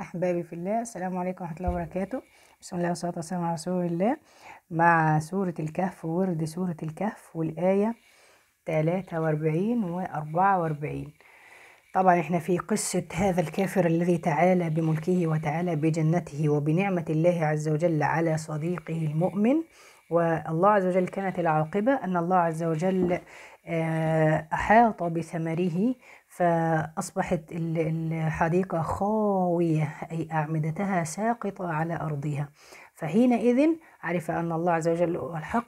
احبابي في الله السلام عليكم ورحمه الله وبركاته بسم الله والصلاه والسلام على رسول الله مع سوره الكهف ورد سوره الكهف والايه 43 و 44 طبعا احنا في قصة هذا الكافر الذي تعالى بملكه وتعالى بجنته وبنعمة الله عز وجل على صديقه المؤمن والله عز وجل كانت العاقبة أن الله عز وجل آه، أحاط بثمره فأصبحت الحديقة خاوية أي أعمدتها ساقطة على أرضها فحينئذ عرف أن الله عز وجل هو الحق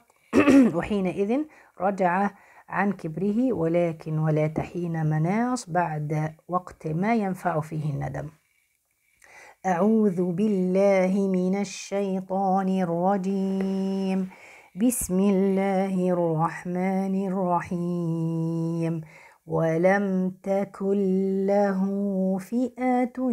وحينئذ رجع عن كبره ولكن ولا تحين مناص بعد وقت ما ينفع فيه الندم أعوذ بالله من الشيطان الرجيم بسم الله الرحمن الرحيم ولم تكن له فئه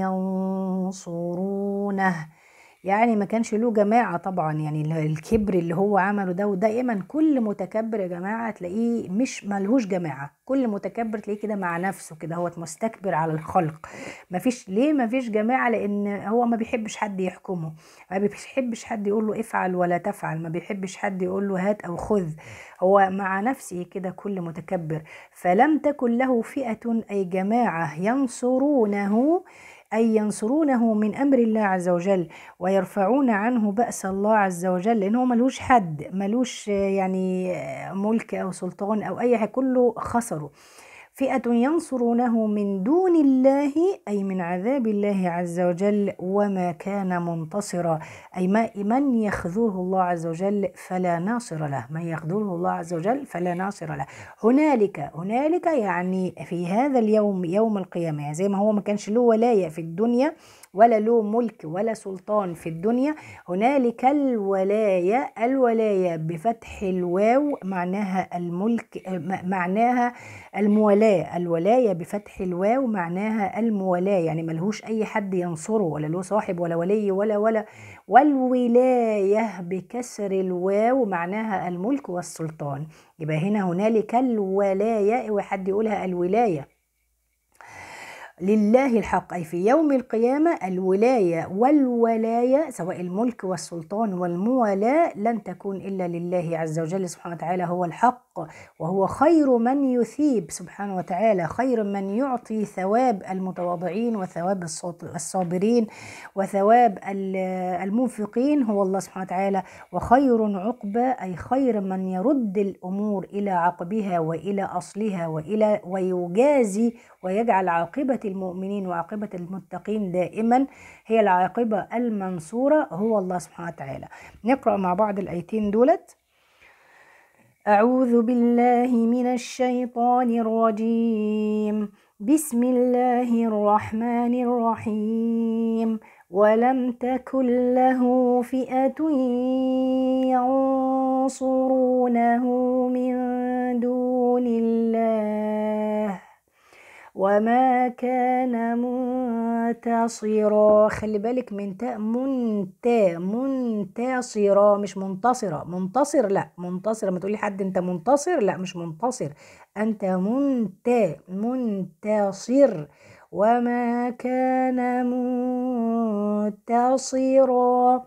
ينصرونه يعني ما كانش له جماعة طبعا يعني الكبر اللي هو عمله ده ودائما كل متكبر يا جماعة تلاقيه مش ملهوش جماعة كل متكبر تلاقيه كده مع نفسه كده هو مستكبر على الخلق ما فيش ليه ما فيش جماعة لأن هو ما بيحبش حد يحكمه ما بيحبش حد يقول له افعل ولا تفعل ما بيحبش حد يقول له هات أو خذ هو مع نفسه كده كل متكبر فلم تكن له فئة أي جماعة ينصرونه أي ينصرونه من أمر الله عز وجل ويرفعون عنه بأس الله عز وجل لأنه ملوش حد ملوش يعني ملك أو سلطان أو أي حاجة كله خسره فئة ينصرونه من دون الله أي من عذاب الله عز وجل وما كان منتصرا أي ما من يخذله الله عز وجل فلا ناصر له من يخذله الله عز وجل فلا ناصر له هنالك هنالك يعني في هذا اليوم يوم القيامة يعني زي ما هو ما كانش له ولاية في الدنيا ولا له ملك ولا سلطان في الدنيا هنالك الولاية الولاية بفتح الواو معناها الملك معناها المولاة الولاية بفتح الواو معناها المولاة يعني ملهوش أي حد ينصره ولا له صاحب ولا ولي ولا ولا والولاية بكسر الواو معناها الملك والسلطان يبقى هنا هنالك الولاية وحد يقولها الولاية لله الحق أي في يوم القيامة الولاية والولاية سواء الملك والسلطان والموالاة لن تكون إلا لله عز وجل سبحانه وتعالى هو الحق وهو خير من يثيب سبحانه وتعالى خير من يعطي ثواب المتواضعين وثواب الصابرين وثواب المنفقين هو الله سبحانه وتعالى وخير عقبة أي خير من يرد الأمور إلى عقبها وإلى أصلها وإلى ويجازي ويجعل عاقبة المؤمنين وعاقبة المتقين دائما هي العاقبة المنصورة هو الله سبحانه وتعالى نقرأ مع بعض الآيتين دولت أعوذ بالله من الشيطان الرجيم بسم الله الرحمن الرحيم ولم تكن له فئة ينصرونه من دون الله وما كان منتصرا خلي بالك من تاء منتا منتصرا مش منتصرة منتصر لا منتصر ما تقولي حد انت منتصر لا مش منتصر انت منتا منتصر وما كان منتصرا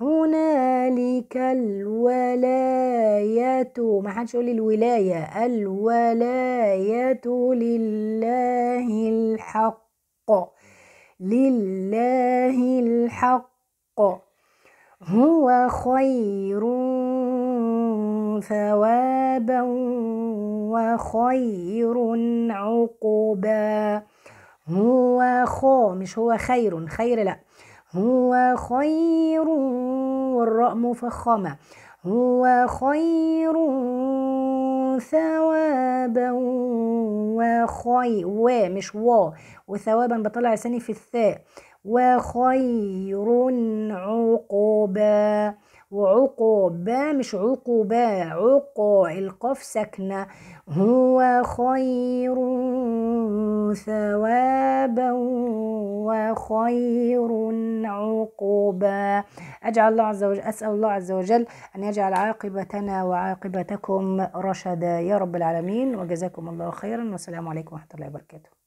هنالك الولاية ما حدش يقول الولاية الولاية لله الحق لله الحق هو خير ثوابا وخير عقبا هو خو مش هو خير خير لا هو خير والراء مفخمة هو خير ثوابا وخير و مش و وثوابا بطلع لساني في الثاء وخير عقبا وعقوبة مش عقوبة عقو القاف ساكنة هو خير ثوابا وخير عقوبا أجعل الله عز وجل أسأل الله عز وجل أن يجعل عاقبتنا وعاقبتكم رشدا يا رب العالمين وجزاكم الله خيرا والسلام عليكم ورحمة الله وبركاته